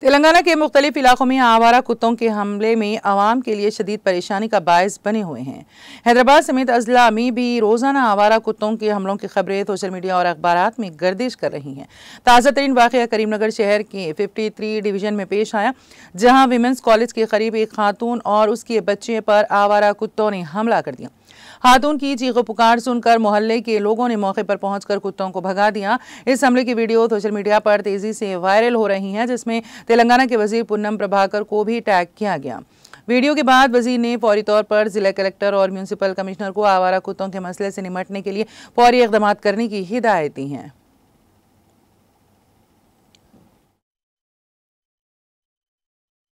तेलंगाना के मुख्तलिफ इलाकों में आवारा कुत्तों के हमले में आवाम के लिए शदीद परेशानी का बायस बने हुए हैं हैदराबाद समेत अजला में भी रोज़ाना आवारा कुत्तों के हमलों की खबरें सोशल मीडिया और अखबार में गर्दिश कर रही हैं ताज़ा तरीन वाक़ करीमनगर शहर के फिफ्टी थ्री डिवीज़न में पेश आया जहाँ वीमेंस कॉलेज के करीब एक खातून और उसके बच्चे पर आवारा कुत्तों ने हमला कर दिया खातून की चीखों पुकार सुनकर मोहल्ले के लोगों ने मौके पर पहुंचकर कुत्तों को भगा दिया इस हमले की वीडियो सोशल मीडिया पर तेज़ी से वायरल हो रही है जिसमें तेलंगाना के वजीर पूनम प्रभाकर को भी टैग किया गया वीडियो के बाद वजीर ने फौरी तौर पर जिला कलेक्टर और म्यूनसिपल कमिश्नर को आवारा कुत्तों के मसले से निपटने के लिए फौरी इकदाम करने की हिदायत दी हैं